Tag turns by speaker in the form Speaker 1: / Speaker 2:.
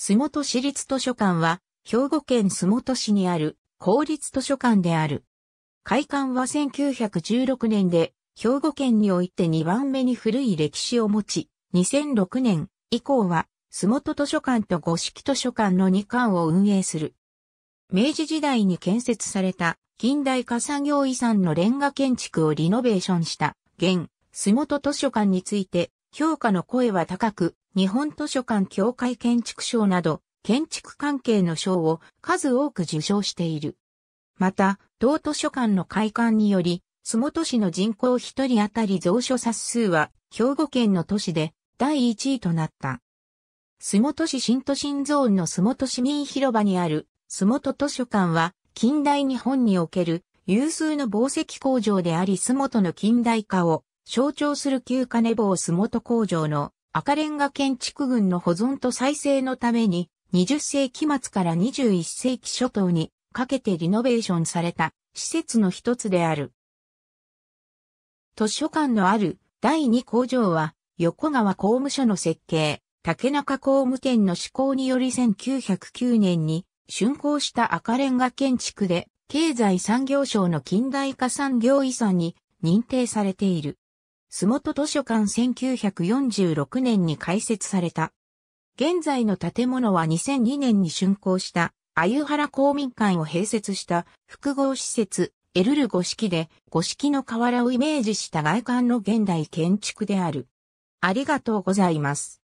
Speaker 1: 洲本市立図書館は、兵庫県洲本市にある公立図書館である。開館は1916年で、兵庫県において2番目に古い歴史を持ち、2006年以降は、洲本図書館と五色図書館の2館を運営する。明治時代に建設された近代化産業遺産のレンガ建築をリノベーションした現、洲本図書館について評価の声は高く、日本図書館協会建築賞など、建築関係の賞を数多く受賞している。また、同図書館の開館により、洲都市の人口1人当たり蔵書冊数は、兵庫県の都市で第1位となった。洲本市新都心ゾーンの洲都市民広場にある相本図書館は、近代日本における有数の紡績工場であり洲本の近代化を象徴する旧金棒洲本工場の赤レンガ建築群の保存と再生のために、20世紀末から21世紀初頭にかけてリノベーションされた施設の一つである。図書館のある第2工場は横川工務所の設計、竹中工務店の施行により1909年に竣工した赤レンガ建築で経済産業省の近代化産業遺産に認定されている。洲本図書館1946年に開設された。現在の建物は2002年に竣工したあは原公民館を併設した複合施設エルル五式で五式の瓦をイメージした外観の現代建築である。ありがとうございます。